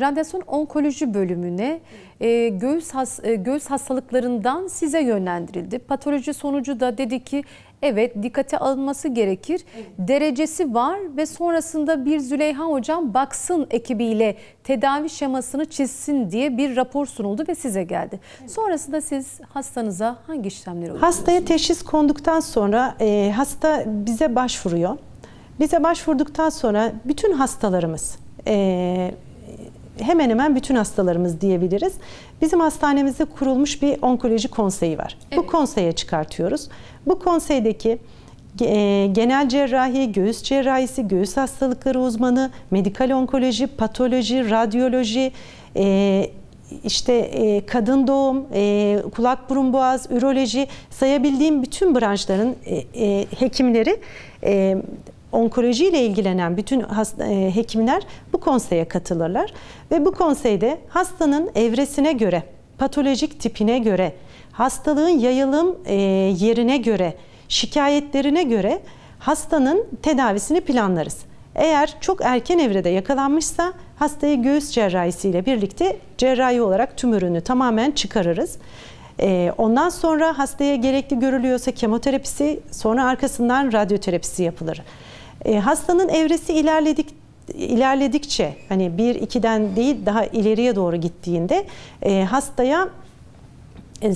Radyasyon onkoloji bölümüne e, göğüs, has, e, göğüs hastalıklarından size yönlendirildi. Patoloji sonucu da dedi ki evet dikkate alınması gerekir. Evet. Derecesi var ve sonrasında bir Züleyha hocam baksın ekibiyle tedavi şemasını çizsin diye bir rapor sunuldu ve size geldi. Evet. Sonrasında siz hastanıza hangi işlemleri uyguladınız? Hastaya teşhis konduktan sonra e, hasta bize başvuruyor. Bize başvurduktan sonra bütün hastalarımız... E, hemen hemen bütün hastalarımız diyebiliriz. Bizim hastanemizde kurulmuş bir onkoloji konseyi var. Evet. Bu konseye çıkartıyoruz. Bu konseydeki e, genel cerrahi, göğüs cerrahisi, göğüs hastalıkları uzmanı, medikal onkoloji, patoloji, radyoloji, e, işte e, kadın doğum, kulak burun boğaz, üroloji sayabildiğim bütün branşların hekimleri onkolojiyle ilgilenen bütün hekimler bu konseye katılırlar ve bu konseyde hastanın evresine göre, patolojik tipine göre, hastalığın yayılım e, yerine göre, şikayetlerine göre hastanın tedavisini planlarız. Eğer çok erken evrede yakalanmışsa hastayı göğüs cerrahisiyle birlikte cerrahi olarak tümörünü tamamen çıkarırız. E, ondan sonra hastaya gerekli görülüyorsa kemoterapisi, sonra arkasından radyoterapisi yapılır. E, hastanın evresi ilerledikten ilerledikçe hani bir ikiden değil daha ileriye doğru gittiğinde e, hastaya e,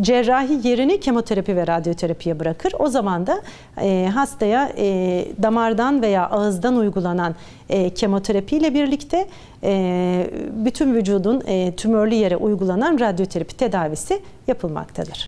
cerrahi yerini kemoterapi ve radyoterapiye bırakır. O zaman da e, hastaya e, damardan veya ağızdan uygulanan e, kemoterapi birlikte e, bütün vücudun e, tümörlü yere uygulanan radyoterapi tedavisi yapılmaktadır.